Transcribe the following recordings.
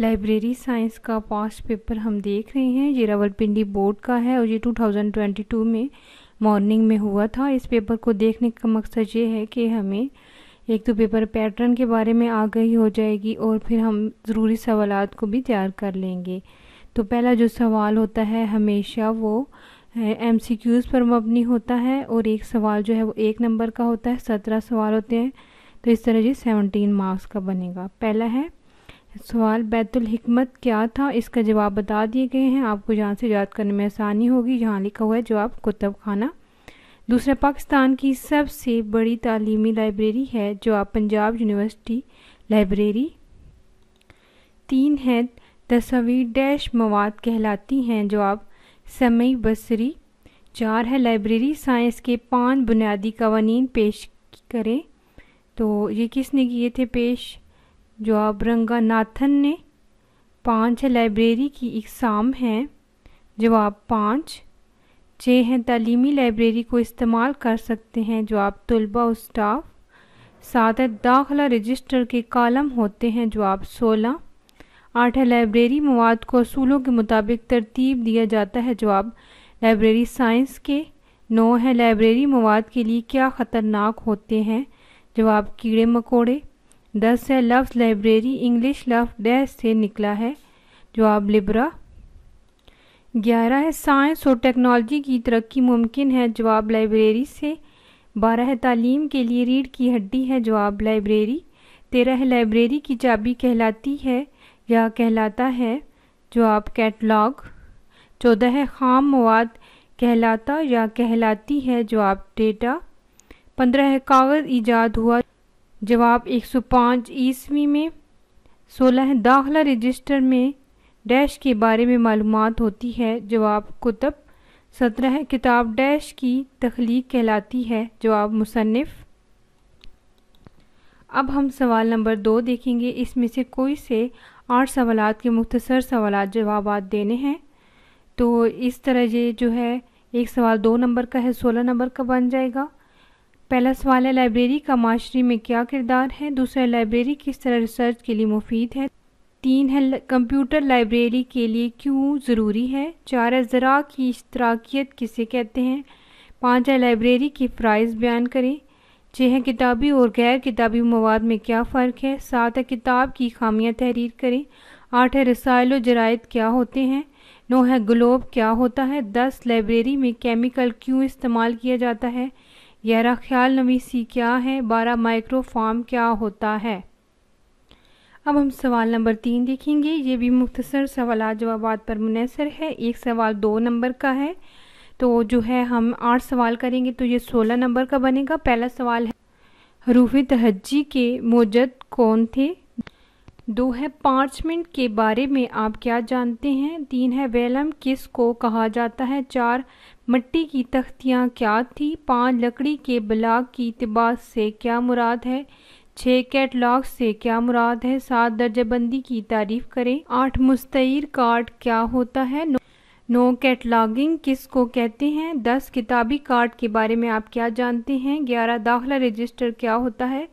library science का past paper हम देख रहे हैं ये रावलपिंडी बोर्ड का है और ये 2022 में मॉर्निंग में हुआ था इस पेपर को देखने का मकसद ये है कि हमें एक तो पेपर पैटर्न के बारे में आगही हो जाएगी और फिर हम ज़रूरी सवाल को भी तैयार कर लेंगे तो पहला जो सवाल होता है हमेशा वो एम सी क्यूज़ पर मबनी होता है और एक सवाल जो है वो एक नंबर का होता है सत्रह सवाल होते हैं तो इस तरह ये सेवनटीन मार्क्स का बनेगा पहला है सवाल बैतुल हिकमत क्या था इसका जवाब बता दिए गए हैं आपको जहाँ से याद करने में आसानी होगी जहाँ लिखा हुआ है जवाब कुतुब खाना दूसरा पाकिस्तान की सबसे बड़ी तालीमी लाइब्रेरी है जो आप पंजाब यूनिवर्सिटी लाइब्रेरी तीन है तस्वीर डैश मवाद कहलाती हैं जो आप समय बसरी चार है लाइब्रेरी साइंस के पांच बुनियादी कवानीन पेश करें तो ये किसने किए थे पेश जॉब रंगानाथन ने पाँच लाइब्रेरी की इकसाम हैं जवाब पाँच छः हैं तलीमी लाइब्रेरी को इस्तेमाल कर सकते हैं जवाब तलबा उस्टाफ सात है दाखला रजिस्टर के कॉलम होते हैं जवाब सोलह आठ है लाइब्रेरी मवाद को असूलों के मुताबिक तरतीब दिया जाता है जवाब लाइब्रेरी साइंस के नौ है लाइब्रेरी मवाद के लिए क्या ख़तरनाक होते हैं जवाब कीड़े मकोड़े दस से लफ्ज़ लाइब्रेरी इंग्लिश लफ डैश से निकला है जवाब लिब्रा ग्यारह है साइंस और टेक्नोलॉजी की तरक्की मुमकिन है जवाब लाइब्रेरी से बारह है तालीम के लिए रीढ़ की हड्डी है जवाब लाइब्रेरी तेरह है लाइब्रेरी की चाबी कहलाती है या कहलाता है जवाब कैटलॉग चौदह है खाम मवाद कहलाता या कहलाती है जवाब डेटा पंद्रह है कागज़ ईजाद हुआ जवाब 105 ईस्वी में सोलह दाखला रजिस्टर में डैश के बारे में मालूम होती है जवाब कुतब सत्रह किताब डैश की तख्लीक कहलाती है जवाब मुसनफ़ अब हम सवाल नंबर दो देखेंगे इसमें से कोई से आठ सवाल के मुख्तसर सवाल जवाब देने हैं तो इस तरह ये जो है एक सवाल दो नंबर का है सोलह नंबर का बन जाएगा पहला सवाल है लाइब्रेरी का माशरे में क्या किरदार है दूसरा लाइब्रेरी किस तरह रिसर्च के लिए मुफीद है तीन है कंप्यूटर लाइब्रेरी के लिए क्यों ज़रूरी है चार है ज़रा की इश्तराकियत किसे कहते हैं पाँच है लाइब्रेरी की फ़्राइज़ बयान करें छः है किताबी और गैर किताबी मवाद में क्या फ़र्क है सात है किताब की खामियाँ तहरीर करें आठ है रसायल व क्या होते हैं नौ है ग्लोब क्या होता है दस लाइब्रेरी में केमिकल क्यों इस्तेमाल किया जाता है यहरा ख्याल नवीसी क्या है बारह माइक्रो फार्म क्या होता है अब हम सवाल नंबर तीन देखेंगे ये भी मुख्तसर सवाल जवाब पर मुनसर है एक सवाल दो नंबर का है तो जो है हम आठ सवाल करेंगे तो ये सोलह नंबर का बनेगा पहला सवाल है हरूफ तहजी के मोजद कौन थे दो है पार्चमेंट के बारे में आप क्या जानते हैं तीन है वेलम किस को कहा जाता है चार मिट्टी की तख्तियाँ क्या थी पाँच लकड़ी के ब्लाक की तबाद से क्या मुराद है छः कैटलाग से क्या मुराद है सात दर्जाबंदी की तारीफ करें आठ मुस्तर कार्ड क्या होता है नौ, कैटलागिंग कैटलॉगिंग किस को कहते हैं दस किताबी कार्ड के बारे में आप क्या जानते हैं ग्यारह दाखला रजिस्टर क्या होता है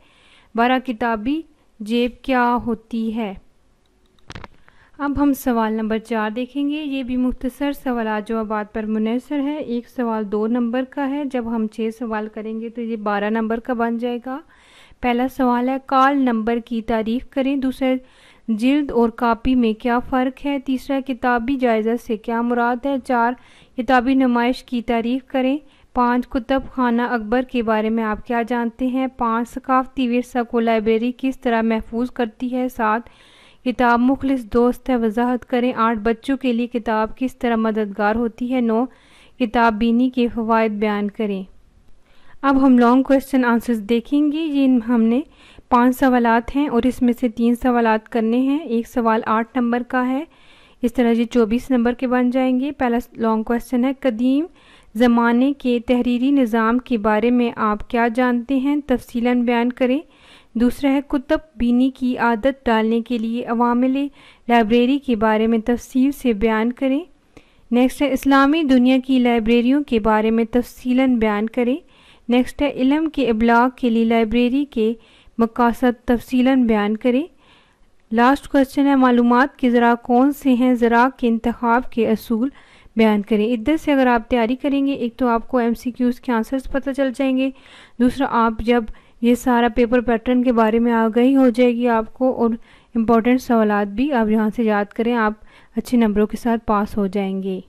बारह किताबी जेब क्या होती है अब हम सवाल नंबर चार देखेंगे ये भी मुख्तसर सवाल जवाब पर मुनसर है एक सवाल दो नंबर का है जब हम छः सवाल करेंगे तो ये बारह नंबर का बन जाएगा पहला सवाल है काल नंबर की तारीफ करें दूसरा जिल्द और कापी में क्या फ़र्क है तीसरा किताबी जायजा से क्या मुराद है चार किताबी नुमाइश की तारीफ करें पाँच कुतुब खाना अकबर के बारे में आप क्या जानते हैं पाँच सकाफती वरसा को लाइब्रेरी किस तरह महफूज करती है सात किताब मुखलिस दोस्त है वजाहत करें आठ बच्चों के लिए किताब किस तरह मददगार होती है नौ किताब बीनी के फवायद बयान करें अब हम लॉन्ग क्वेश्चन आंसर्स देखेंगे ये हमने पांच सवाल हैं और इसमें से तीन सवाल करने हैं एक सवाल आठ नंबर का है इस तरह ये चौबीस नंबर के बन जाएंगे पहला लॉन्ग क्वेश्चन है कदीम ज़माने के तहरीरी निज़ाम के बारे में आप क्या जानते हैं तफसीला बयान करें दूसरा है कुतब बीनी की आदत डालने के लिए अवामिल लाइब्रेरी के बारे में तफसील से बयान करें नेक्स्ट है इस्लामी दुनिया की लाइब्रेरियों के बारे में तफसीला बयान करें नेक्स्ट है इलम के अबलाग के लिए लाइब्रेरी के मकासद तफसीला बयान करें लास्ट क्वेश्चन है मालूम के ज़रा कौन से हैं ज़रा के इंतब के असूल बयान करें इधर से अगर आप तैयारी करेंगे एक तो आपको एम सी क्यूज़ के आंसर्स पता चल जाएंगे दूसरा आप जब ये सारा पेपर पैटर्न के बारे में गई हो जाएगी आपको और इम्पॉर्टेंट सवाल भी आप यहाँ से याद करें आप अच्छे नंबरों के साथ पास हो जाएंगे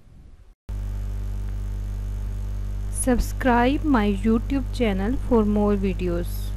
subscribe my YouTube channel for more videos